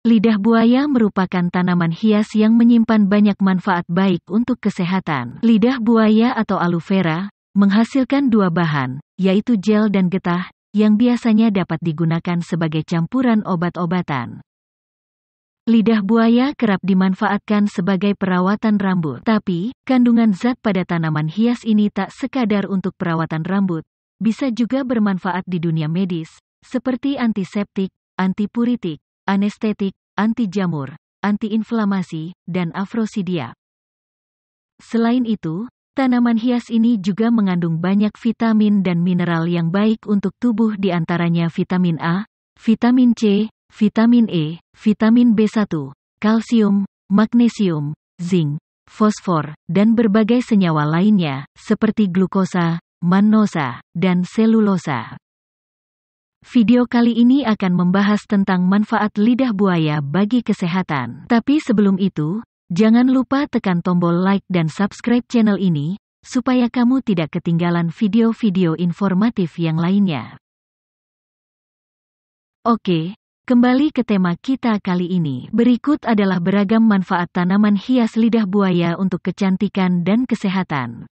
Lidah buaya merupakan tanaman hias yang menyimpan banyak manfaat baik untuk kesehatan. Lidah buaya atau aloe vera menghasilkan dua bahan, yaitu gel dan getah, yang biasanya dapat digunakan sebagai campuran obat-obatan. Lidah buaya kerap dimanfaatkan sebagai perawatan rambut, tapi kandungan zat pada tanaman hias ini tak sekadar untuk perawatan rambut, bisa juga bermanfaat di dunia medis, seperti antiseptik, antipuritik, anestetik, anti jamur, antiinflamasi, dan afrosidia. Selain itu, tanaman hias ini juga mengandung banyak vitamin dan mineral yang baik untuk tubuh diantaranya vitamin A, vitamin C, vitamin E, vitamin B1, kalsium, magnesium, zinc, fosfor, dan berbagai senyawa lainnya, seperti glukosa, manosa, dan selulosa. Video kali ini akan membahas tentang manfaat lidah buaya bagi kesehatan. Tapi sebelum itu, jangan lupa tekan tombol like dan subscribe channel ini, supaya kamu tidak ketinggalan video-video informatif yang lainnya. Oke, kembali ke tema kita kali ini. Berikut adalah beragam manfaat tanaman hias lidah buaya untuk kecantikan dan kesehatan.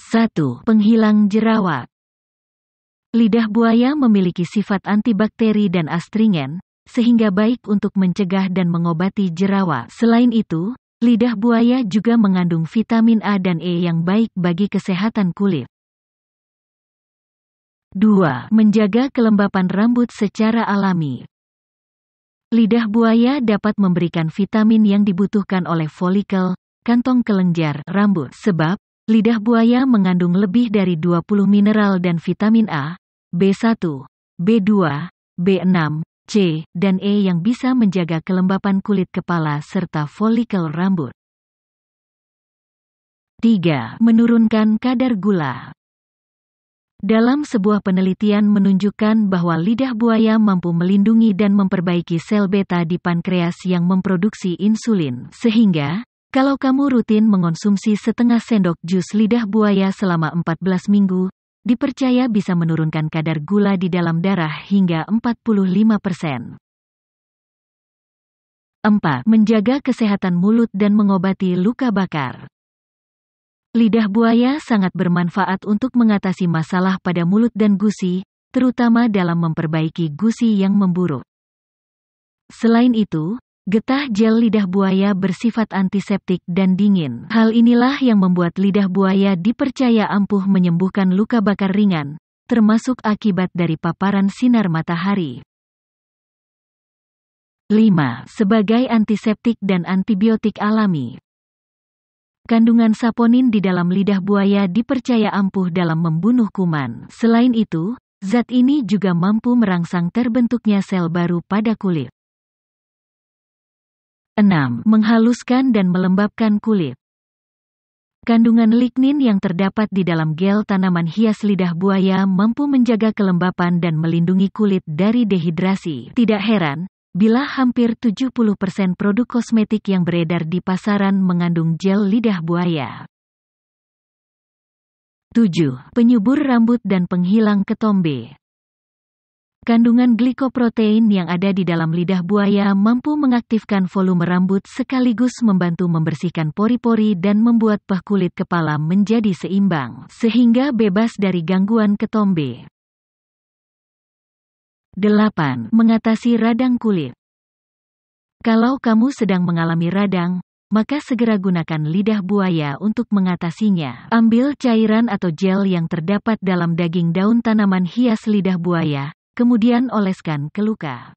1. Penghilang jerawat Lidah buaya memiliki sifat antibakteri dan astringen, sehingga baik untuk mencegah dan mengobati jerawat. Selain itu, lidah buaya juga mengandung vitamin A dan E yang baik bagi kesehatan kulit. 2. Menjaga kelembapan rambut secara alami. Lidah buaya dapat memberikan vitamin yang dibutuhkan oleh folikel, kantong kelenjar, rambut. Sebab, lidah buaya mengandung lebih dari 20 mineral dan vitamin A, B1, B2, B6, C, dan E yang bisa menjaga kelembapan kulit kepala serta folikel rambut. 3. Menurunkan kadar gula. Dalam sebuah penelitian menunjukkan bahwa lidah buaya mampu melindungi dan memperbaiki sel beta di pankreas yang memproduksi insulin, sehingga kalau kamu rutin mengonsumsi setengah sendok jus lidah buaya selama 14 minggu, dipercaya bisa menurunkan kadar gula di dalam darah hingga 45 persen. 4. Menjaga kesehatan mulut dan mengobati luka bakar. Lidah buaya sangat bermanfaat untuk mengatasi masalah pada mulut dan gusi, terutama dalam memperbaiki gusi yang memburuk. Selain itu, Getah gel lidah buaya bersifat antiseptik dan dingin. Hal inilah yang membuat lidah buaya dipercaya ampuh menyembuhkan luka bakar ringan, termasuk akibat dari paparan sinar matahari. 5. Sebagai antiseptik dan antibiotik alami. Kandungan saponin di dalam lidah buaya dipercaya ampuh dalam membunuh kuman. Selain itu, zat ini juga mampu merangsang terbentuknya sel baru pada kulit. 6. Menghaluskan dan melembabkan kulit. Kandungan lignin yang terdapat di dalam gel tanaman hias lidah buaya mampu menjaga kelembapan dan melindungi kulit dari dehidrasi. Tidak heran, bila hampir 70% produk kosmetik yang beredar di pasaran mengandung gel lidah buaya. 7. Penyubur rambut dan penghilang ketombe. Kandungan glikoprotein yang ada di dalam lidah buaya mampu mengaktifkan volume rambut sekaligus membantu membersihkan pori-pori dan membuat pah kulit kepala menjadi seimbang, sehingga bebas dari gangguan ketombe. 8. Mengatasi radang kulit Kalau kamu sedang mengalami radang, maka segera gunakan lidah buaya untuk mengatasinya. Ambil cairan atau gel yang terdapat dalam daging daun tanaman hias lidah buaya, kemudian oleskan ke luka.